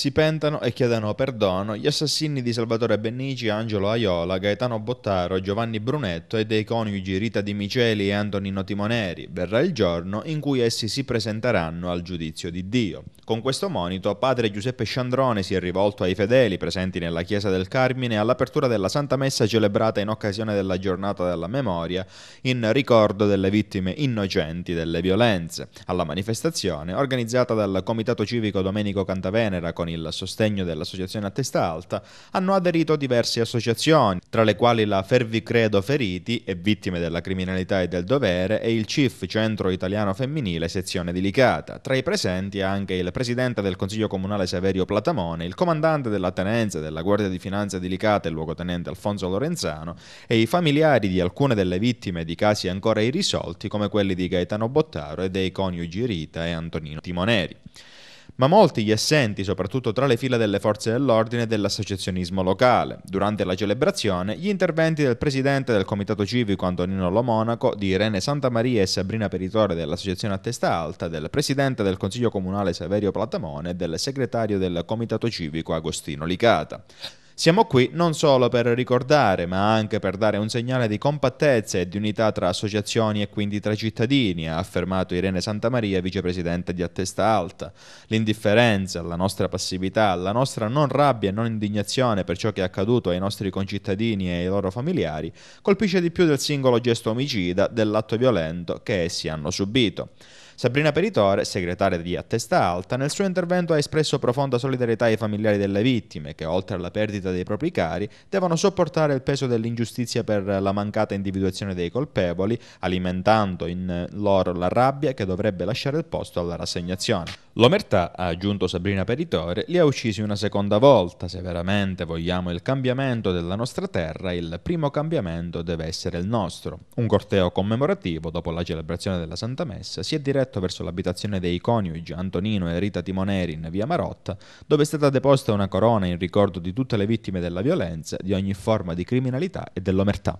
si pentano e chiedono perdono gli assassini di Salvatore Bennici, Angelo Aiola, Gaetano Bottaro, Giovanni Brunetto e dei coniugi Rita Di Miceli e Antonino Timoneri. Verrà il giorno in cui essi si presenteranno al giudizio di Dio. Con questo monito, padre Giuseppe Sciandrone si è rivolto ai fedeli presenti nella chiesa del Carmine all'apertura della Santa Messa celebrata in occasione della giornata della memoria in ricordo delle vittime innocenti delle violenze. Alla manifestazione, organizzata dal Comitato Civico Domenico Cantavenera con il sostegno dell'associazione a testa alta, hanno aderito diverse associazioni, tra le quali la Fervi Credo Feriti e Vittime della Criminalità e del Dovere e il CIF Centro Italiano Femminile Sezione di Tra i presenti anche il Presidente del Consiglio Comunale Saverio Platamone, il Comandante della Tenenza della Guardia di Finanza di e Luogotenente Alfonso Lorenzano e i familiari di alcune delle vittime di casi ancora irrisolti come quelli di Gaetano Bottaro e dei coniugi Rita e Antonino Timoneri ma molti gli assenti, soprattutto tra le file delle forze dell'ordine e dell'associazionismo locale. Durante la celebrazione, gli interventi del presidente del Comitato Civico Antonino Lomonaco, di Irene Santamaria e Sabrina Peritore dell'Associazione a Testa Alta, del presidente del Consiglio Comunale Saverio Platamone e del segretario del Comitato Civico Agostino Licata. Siamo qui non solo per ricordare, ma anche per dare un segnale di compattezza e di unità tra associazioni e quindi tra cittadini, ha affermato Irene Santamaria, vicepresidente di Attesta Alta. L'indifferenza, la nostra passività, la nostra non rabbia e non indignazione per ciò che è accaduto ai nostri concittadini e ai loro familiari colpisce di più del singolo gesto omicida, dell'atto violento che essi hanno subito. Sabrina Peritore, segretaria di A Testa Alta, nel suo intervento ha espresso profonda solidarietà ai familiari delle vittime che, oltre alla perdita dei propri cari, devono sopportare il peso dell'ingiustizia per la mancata individuazione dei colpevoli, alimentando in loro la rabbia che dovrebbe lasciare il posto alla rassegnazione. L'omertà, ha aggiunto Sabrina Peritore, li ha uccisi una seconda volta. Se veramente vogliamo il cambiamento della nostra terra, il primo cambiamento deve essere il nostro. Un corteo commemorativo, dopo la celebrazione della Santa Messa, si è diretto diretto verso l'abitazione dei coniugi Antonino e Rita Timoneri in via Marotta, dove è stata deposta una corona in ricordo di tutte le vittime della violenza, di ogni forma di criminalità e dell'omertà.